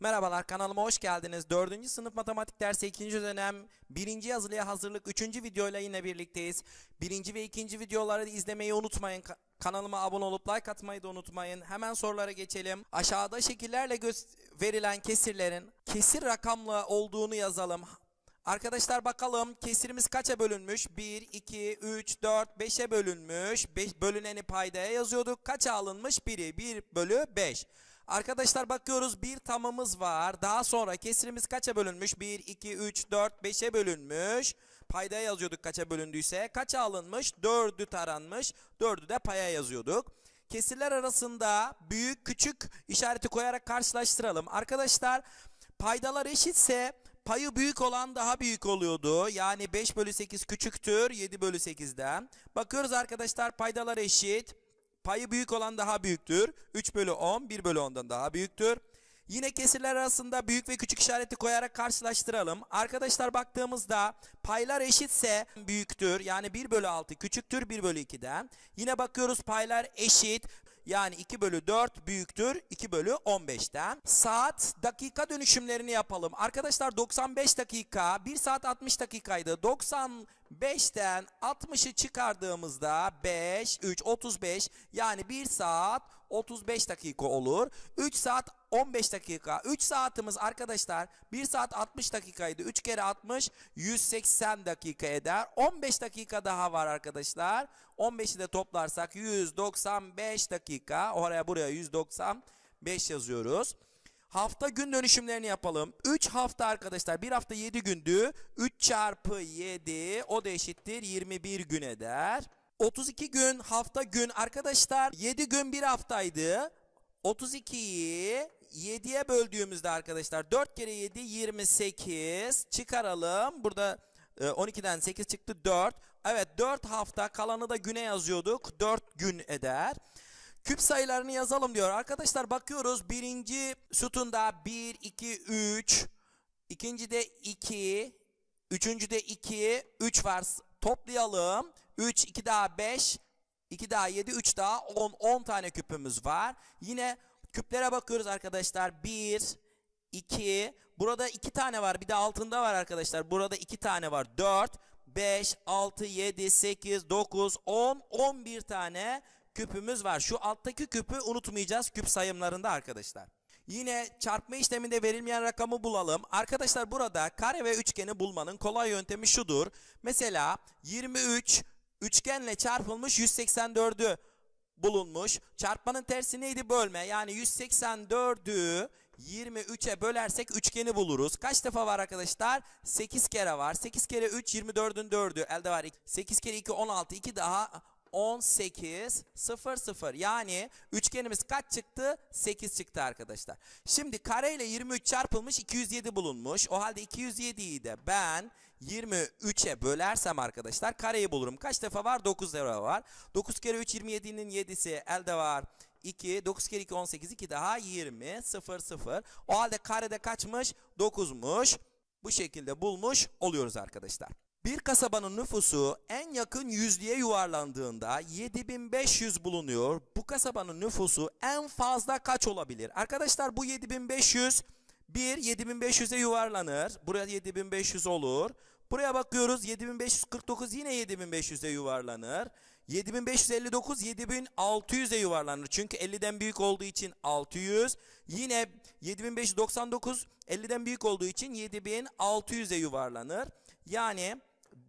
Merhabalar kanalıma hoş geldiniz. 4. sınıf matematik dersi 2. dönem 1. yazılıya hazırlık 3. videoyla yine birlikteyiz. 1. ve 2. videoları izlemeyi unutmayın. Kanalıma abone olup like atmayı da unutmayın. Hemen sorulara geçelim. Aşağıda şekillerle verilen kesirlerin kesir rakamlı olduğunu yazalım. Arkadaşlar bakalım kesirimiz kaça bölünmüş? 1, 2, 3, 4, 5'e bölünmüş. 5 bölüneni paydaya yazıyorduk. Kaça alınmış? 1'i 1 bölü 5. Arkadaşlar bakıyoruz bir tamımız var. Daha sonra kesirimiz kaça bölünmüş? 1, 2, 3, 4, 5'e bölünmüş. Payda yazıyorduk kaça bölündüyse. Kaça alınmış? 4'ü taranmış. 4'ü de paya yazıyorduk. Kesirler arasında büyük küçük işareti koyarak karşılaştıralım. Arkadaşlar paydalar eşitse payı büyük olan daha büyük oluyordu. Yani 5 bölü 8 küçüktür 7 bölü 8'den. Bakıyoruz arkadaşlar paydalar eşit. Payı büyük olan daha büyüktür. 3 bölü 10 1 bölü 10'dan daha büyüktür. Yine kesirler arasında büyük ve küçük işareti koyarak karşılaştıralım. Arkadaşlar baktığımızda paylar eşitse büyüktür. Yani 1 bölü 6 küçüktür 1 bölü 2'den. Yine bakıyoruz paylar eşit. Yani 2 bölü 4 büyüktür 2 bölü 15'ten. Saat dakika dönüşümlerini yapalım. Arkadaşlar 95 dakika 1 saat 60 dakikaydı. 90 5'ten 60'ı çıkardığımızda 5, 3, 35 yani 1 saat 35 dakika olur. 3 saat 15 dakika. 3 saatimiz arkadaşlar 1 saat 60 dakikaydı. 3 kere 60 180 dakika eder. 15 dakika daha var arkadaşlar. 15'i de toplarsak 195 dakika. Oraya buraya 195 yazıyoruz. Hafta gün dönüşümlerini yapalım. 3 hafta arkadaşlar. 1 hafta 7 gündü. 3 çarpı 7 o da eşittir 21 gün eder. 32 gün hafta gün arkadaşlar 7 gün 1 haftaydı. 32'yi 7'ye böldüğümüzde arkadaşlar 4 kere 7 28 çıkaralım. Burada 12'den e, 8 çıktı 4. Evet 4 hafta kalanı da güne yazıyorduk. 4 gün eder. Küp sayılarını yazalım diyor. Arkadaşlar bakıyoruz birinci sütunda 1, 2, 3. İkincide 2. Üçüncüde 2. 3 var. Toplayalım. 3, 2 daha 5. 2 daha 7, 3 daha 10. 10 tane küpümüz var. Yine Küplere bakıyoruz arkadaşlar. 1, 2. Burada 2 tane var. Bir de altında var arkadaşlar. Burada 2 tane var. 4, 5, 6, 7, 8, 9, 10, 11 tane küpümüz var. Şu alttaki küpü unutmayacağız küp sayımlarında arkadaşlar. Yine çarpma işleminde verilmeyen rakamı bulalım. Arkadaşlar burada kare ve üçgeni bulmanın kolay yöntemi şudur. Mesela 23 üçgenle çarpılmış 184'ü bulunmuş. Çarpmanın tersi neydi? Bölme. Yani 184'ü 23'e bölersek üçgeni buluruz. Kaç defa var arkadaşlar? 8 kere var. 8 kere 3 24'ün 4'ü elde var. 8 kere 2 16. 2 daha 18 0 0 yani üçgenimiz kaç çıktı 8 çıktı arkadaşlar şimdi kare ile 23 çarpılmış 207 bulunmuş o halde 207'yi de ben 23'e bölersem arkadaşlar kareyi bulurum kaç defa var 9 defa var 9 kere 3 27'nin 7'si elde var 2 9 kere 2 18 2 daha 20 0 0 o halde karede kaçmış 9'muş bu şekilde bulmuş oluyoruz arkadaşlar bir kasabanın nüfusu en yakın yüzlüğe yuvarlandığında 7500 bulunuyor. Bu kasabanın nüfusu en fazla kaç olabilir? Arkadaşlar bu 7500 bir 7500'e yuvarlanır. Buraya 7500 olur. Buraya bakıyoruz 7549 yine 7500'e yuvarlanır. 7559 7600'e yuvarlanır. Çünkü 50'den büyük olduğu için 600. Yine 7599 50'den büyük olduğu için 7600'e yuvarlanır. Yani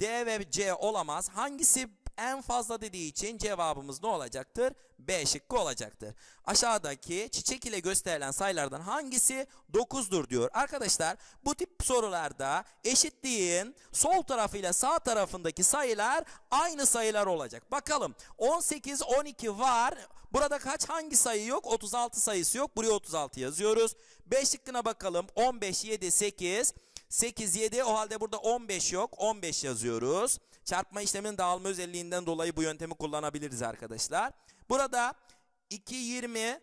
D ve C olamaz. Hangisi en fazla dediği için cevabımız ne olacaktır? B şıkkı olacaktır. Aşağıdaki çiçek ile gösterilen sayılardan hangisi 9'dur diyor. Arkadaşlar bu tip sorularda eşitliğin sol tarafıyla sağ tarafındaki sayılar aynı sayılar olacak. Bakalım 18, 12 var. Burada kaç hangi sayı yok? 36 sayısı yok. Buraya 36 yazıyoruz. 5 şıkkına bakalım. 15, 7, 8... 8, 7 o halde burada 15 yok. 15 yazıyoruz. Çarpma işleminin dağılma özelliğinden dolayı bu yöntemi kullanabiliriz arkadaşlar. Burada 2, 20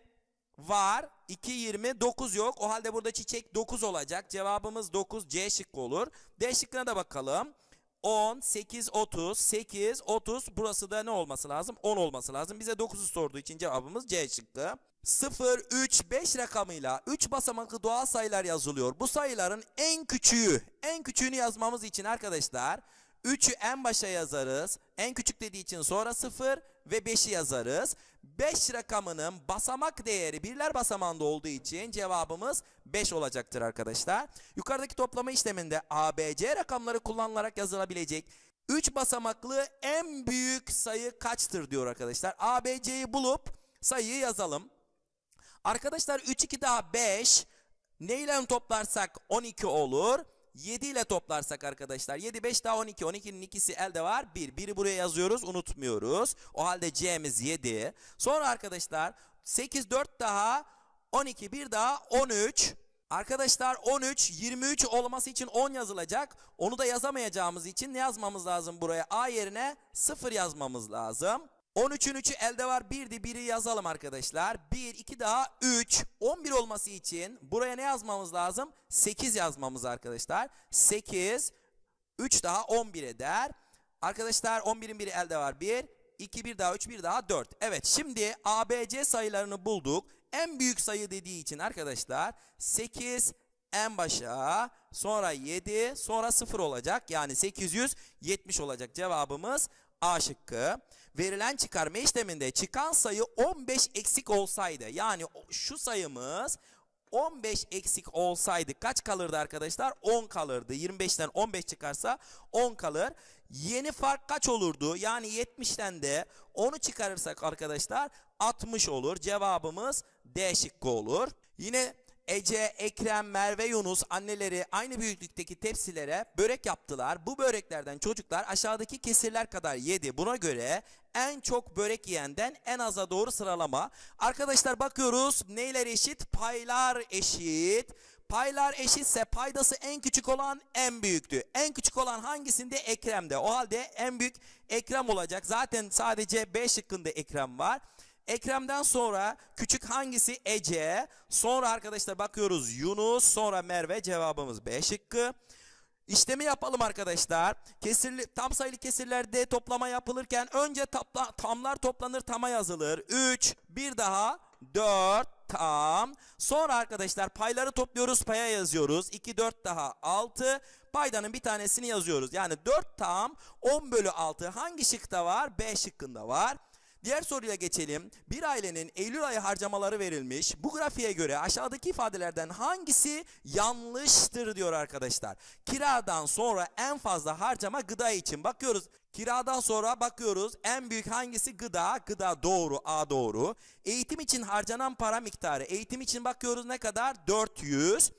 var. 2, 20, 9 yok. O halde burada çiçek 9 olacak. Cevabımız 9 C şıkkı olur. D şıkkına da bakalım. 10, 8, 30, 8, 30. Burası da ne olması lazım? 10 olması lazım. Bize 9'u sorduğu için cevabımız C çıktı 0, 3, 5 rakamıyla 3 basamaklı doğal sayılar yazılıyor. Bu sayıların en küçüğü, en küçüğünü yazmamız için arkadaşlar 3'ü en başa yazarız. En küçük dediği için sonra 0 ve 5'i yazarız. 5 rakamının basamak değeri birler basamağında olduğu için cevabımız 5 olacaktır arkadaşlar. Yukarıdaki toplama işleminde ABC rakamları kullanılarak yazılabilecek 3 basamaklı en büyük sayı kaçtır diyor arkadaşlar. ABC'yi bulup sayıyı yazalım. Arkadaşlar 3 2 daha 5 neyle toplarsak 12 olur. 7 ile toplarsak arkadaşlar 7 5 daha 12 12'nin ikisi elde var 1 1'i buraya yazıyoruz unutmuyoruz o halde C'miz 7 sonra arkadaşlar 8 4 daha 12 1 daha 13 Arkadaşlar 13, 23 olması için 10 yazılacak. Onu da yazamayacağımız için ne yazmamız lazım buraya? A yerine 0 yazmamız lazım. 13'ün 3'ü elde var. 1'di 1'i yazalım arkadaşlar. 1, 2 daha 3. 11 olması için buraya ne yazmamız lazım? 8 yazmamız arkadaşlar. 8, 3 daha 11 eder. Arkadaşlar 11'in 1'i elde var. 1, 2, 1 daha 3, 1 daha 4. Evet şimdi ABC sayılarını bulduk. En büyük sayı dediği için arkadaşlar 8 en başa sonra 7 sonra 0 olacak. Yani 870 olacak cevabımız A şıkkı verilen çıkarma işleminde çıkan sayı 15 eksik olsaydı yani şu sayımız 15 eksik olsaydı kaç kalırdı arkadaşlar? 10 kalırdı. 25'ten 15 çıkarsa 10 kalır. Yeni fark kaç olurdu? Yani 70'ten de 10'u çıkarırsak arkadaşlar 60 olur. Cevabımız D şıkkı olur. Yine Ece, Ekrem, Merve, Yunus anneleri aynı büyüklükteki tepsilere börek yaptılar. Bu böreklerden çocuklar aşağıdaki kesirler kadar yedi. Buna göre en çok börek yiyenden en aza doğru sıralama. Arkadaşlar bakıyoruz neyler eşit? Paylar eşit. Paylar eşitse paydası en küçük olan en büyüktü. En küçük olan hangisinde? Ekrem'de. O halde en büyük Ekrem olacak. Zaten sadece B şıkkında Ekrem var. Ekrem'den sonra küçük hangisi? Ece. Sonra arkadaşlar bakıyoruz Yunus. Sonra Merve. Cevabımız B şıkkı. İşlemi yapalım arkadaşlar. Kesirli, tam sayılı kesirlerde toplama yapılırken önce tapla, tamlar toplanır tama yazılır. 3, bir daha 4 tam. Sonra arkadaşlar payları topluyoruz paya yazıyoruz. 2, 4 daha 6. Paydanın bir tanesini yazıyoruz. Yani 4 tam 10 bölü 6 hangi şıkta var? B şıkkında var. Diğer soruya geçelim. Bir ailenin Eylül ayı harcamaları verilmiş. Bu grafiğe göre aşağıdaki ifadelerden hangisi yanlıştır diyor arkadaşlar. Kiradan sonra en fazla harcama gıda için. Bakıyoruz Kiradan sonra bakıyoruz en büyük hangisi gıda? Gıda doğru, A doğru. Eğitim için harcanan para miktarı. Eğitim için bakıyoruz ne kadar? 400.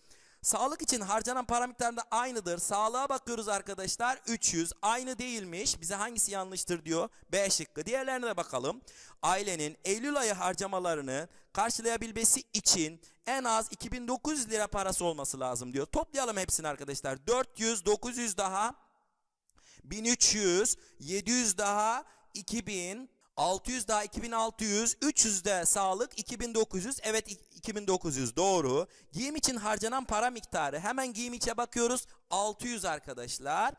Sağlık için harcanan para miktarında aynıdır. Sağlığa bakıyoruz arkadaşlar. 300 aynı değilmiş. Bize hangisi yanlıştır diyor. B şıkkı. Diğerlerine de bakalım. Ailenin Eylül ayı harcamalarını karşılayabilmesi için en az 2900 lira parası olması lazım diyor. Toplayalım hepsini arkadaşlar. 400, 900 daha, 1300, 700 daha, 2000, 600 daha 2600, 300 de sağlık 2900. Evet 2900 doğru. Giyim için harcanan para miktarı hemen giyim içe bakıyoruz. 600 arkadaşlar.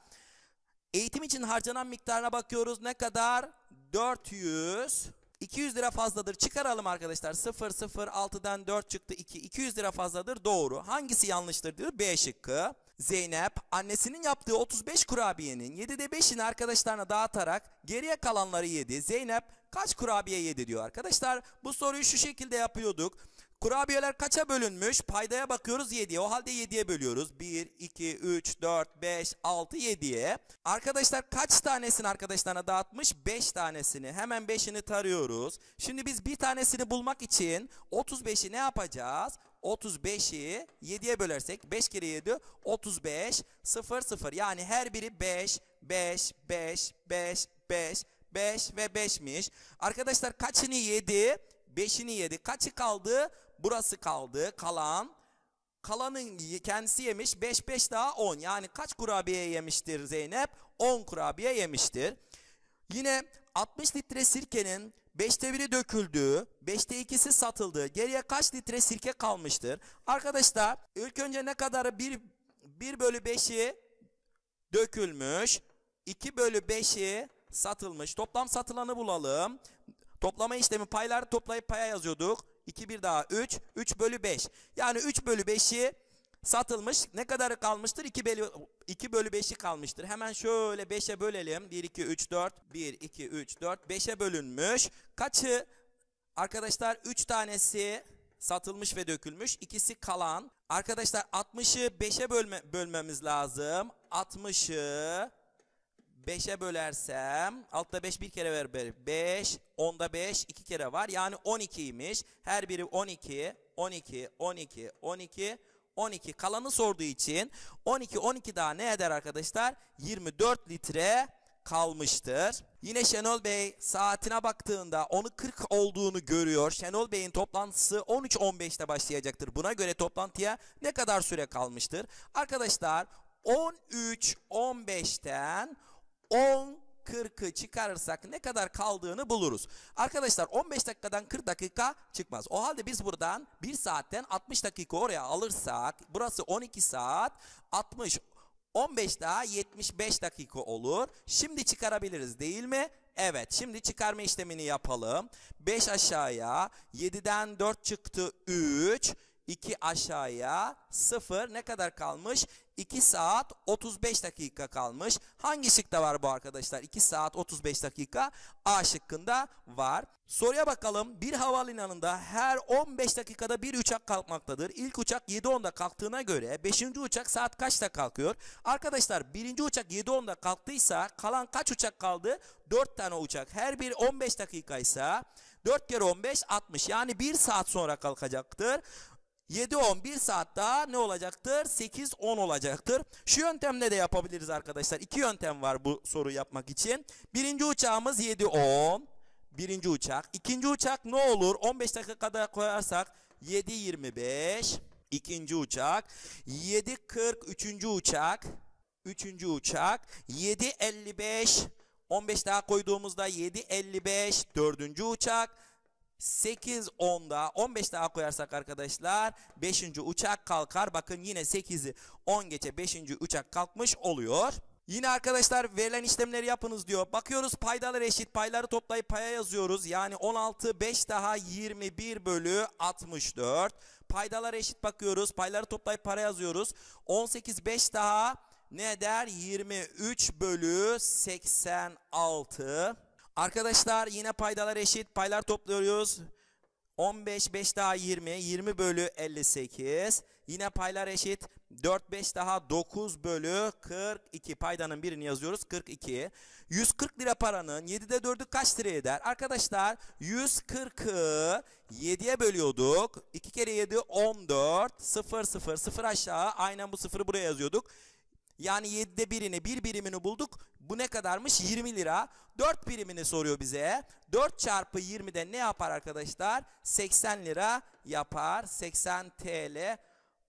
Eğitim için harcanan miktarına bakıyoruz. Ne kadar? 400. 200 lira fazladır. Çıkaralım arkadaşlar. 0 0 6'dan 4 çıktı 2. 200 lira fazladır. Doğru. Hangisi yanlıştır diyor? B şıkkı. Zeynep annesinin yaptığı 35 kurabiyenin 7'de 5'ini arkadaşlarına dağıtarak geriye kalanları yedi. Zeynep kaç kurabiye yedi diyor arkadaşlar. Bu soruyu şu şekilde yapıyorduk. Kurabiyeler kaça bölünmüş? Paydaya bakıyoruz 7'ye. O halde 7'ye bölüyoruz. 1, 2, 3, 4, 5, 6, 7'ye. Arkadaşlar kaç tanesini arkadaşlarına dağıtmış? 5 tanesini. Hemen 5'ini tarıyoruz. Şimdi biz bir tanesini bulmak için 35'i ne yapacağız? 35'i 7'ye bölersek 5 kere 7 35 0 0 yani her biri 5 5 5 5 5 5 ve 5'miş. Arkadaşlar kaçını yedi? 5'ini yedi. Kaçı kaldı? Burası kaldı. Kalan. Kalanın kendisi yemiş. 5 5 daha 10. Yani kaç kurabiye yemiştir Zeynep? 10 kurabiye yemiştir. Yine 60 litre sirkenin 5'te 1'i döküldü, 5'te 2'si satıldı. Geriye kaç litre sirke kalmıştır? Arkadaşlar ilk önce ne kadarı 1, 1 bölü 5'i dökülmüş. 2 bölü 5'i satılmış. Toplam satılanı bulalım. Toplama işlemi payları toplayıp paya yazıyorduk. 2 bir daha 3. 3 bölü 5. Yani 3 bölü 5'i satılmış. Ne kadarı kalmıştır? 2 bölü, 2 bölü 5'i kalmıştır. Hemen şöyle 5'e bölelim. 1, 2, 3, 4. 1, 2, 3, 4. 5'e bölünmüş. Kaçı? Arkadaşlar 3 tanesi satılmış ve dökülmüş. İkisi kalan. Arkadaşlar 60'ı 5'e bölme, bölmemiz lazım. 60'ı 5'e bölersem altta 5 bir kere ver 5 10'da 5 2 kere var yani 12'ymiş her biri 12 12 12 12 12. Kalanı sorduğu için 12 12 daha ne eder arkadaşlar? 24 litre kalmıştır. Yine Şenol Bey saatine baktığında 10.40 olduğunu görüyor. Şenol Bey'in toplantısı 13.15'te başlayacaktır. Buna göre toplantıya ne kadar süre kalmıştır? Arkadaşlar 13.15'ten 10 40'ı çıkarırsak ne kadar kaldığını buluruz. Arkadaşlar 15 dakikadan 40 dakika çıkmaz. O halde biz buradan 1 saatten 60 dakika oraya alırsak burası 12 saat 60 15 daha 75 dakika olur. Şimdi çıkarabiliriz değil mi? Evet şimdi çıkarma işlemini yapalım. 5 aşağıya 7'den 4 çıktı 3. 2 aşağıya 0 ne kadar kalmış? 2 saat 35 dakika kalmış. Hangi şıkta var bu arkadaşlar? 2 saat 35 dakika A şıkkında var. Soruya bakalım. Bir havalimanında her 15 dakikada bir uçak kalkmaktadır. İlk uçak 7.10'da kalktığına göre 5. uçak saat kaçta kalkıyor? Arkadaşlar 1. uçak 7.10'da kalktıysa kalan kaç uçak kaldı? 4 tane uçak. Her bir 15 dakikaysa 4 kere 15 60. Yani 1 saat sonra kalkacaktır. 7-10 1 saat daha ne olacaktır? 8-10 olacaktır. Şu yöntemle de yapabiliriz arkadaşlar. İki yöntem var bu soru yapmak için. Birinci uçağımız 7-10. Birinci uçak. İkinci uçak ne olur? 15 dakikada koyarsak 7-25. İkinci uçak. 7-40 üçüncü uçak. Üçüncü uçak. 7-55. 15 daha koyduğumuzda 7.55 dördüncü uçak 8 10'da 15 daha koyarsak arkadaşlar 5. uçak kalkar. Bakın yine 8'i 10 geçe 5. uçak kalkmış oluyor. Yine arkadaşlar verilen işlemleri yapınız diyor. Bakıyoruz paydalar eşit. Payları toplayıp paya yazıyoruz. Yani 16 5 daha 21 bölü 64. Paydalar eşit bakıyoruz. Payları toplayıp para yazıyoruz. 18 5 daha ne der? 23 bölü 86. Arkadaşlar yine paydalar eşit. Paylar topluyoruz. 15 5 daha 20 20 bölü 58 yine paylar eşit 4 5 daha 9 bölü 42 paydanın birini yazıyoruz 42 140 lira paranın 7'de 4'ü kaç lira eder arkadaşlar 140'ı 7'ye bölüyorduk 2 kere 7 14 0 0 0 aşağı aynen bu sıfırı buraya yazıyorduk yani 7'de birini bir birimini bulduk. Bu ne kadarmış? 20 lira. 4 birimini soruyor bize. 4 çarpı 20'de ne yapar arkadaşlar? 80 lira yapar. 80 TL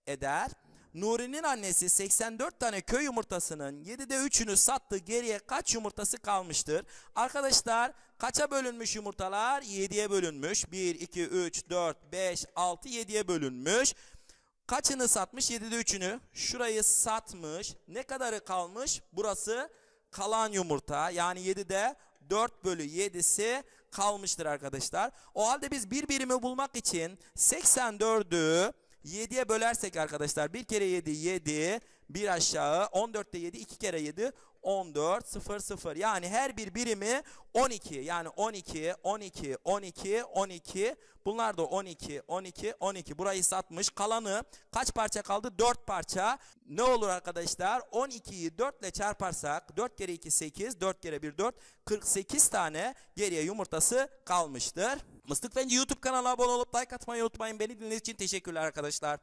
eder. Nuri'nin annesi 84 tane köy yumurtasının 7'de 3'ünü sattı. Geriye kaç yumurtası kalmıştır? Arkadaşlar kaça bölünmüş yumurtalar? 7'ye bölünmüş. 1, 2, 3, 4, 5, 6, 7'ye bölünmüş. Kaçını satmış? 7'de 3'ünü. Şurayı satmış. Ne kadarı kalmış? Burası kalan yumurta. Yani 7'de 4 bölü 7'si kalmıştır arkadaşlar. O halde biz bir birimi bulmak için 84'ü 7'ye bölersek arkadaşlar. 1 kere 7 7. 1 aşağı. 14'te 7 2 kere 7 14.00 yani her bir birimi 12 yani 12 12 12 12 bunlar da 12 12 12 burayı satmış kalanı kaç parça kaldı 4 parça ne olur arkadaşlar 12'yi 4 ile çarparsak 4 kere 2 8 4 kere 1 4 48 tane geriye yumurtası kalmıştır. Mıstık Fenci YouTube kanalına abone olup like atmayı unutmayın. Beni dinlediğiniz için teşekkürler arkadaşlar.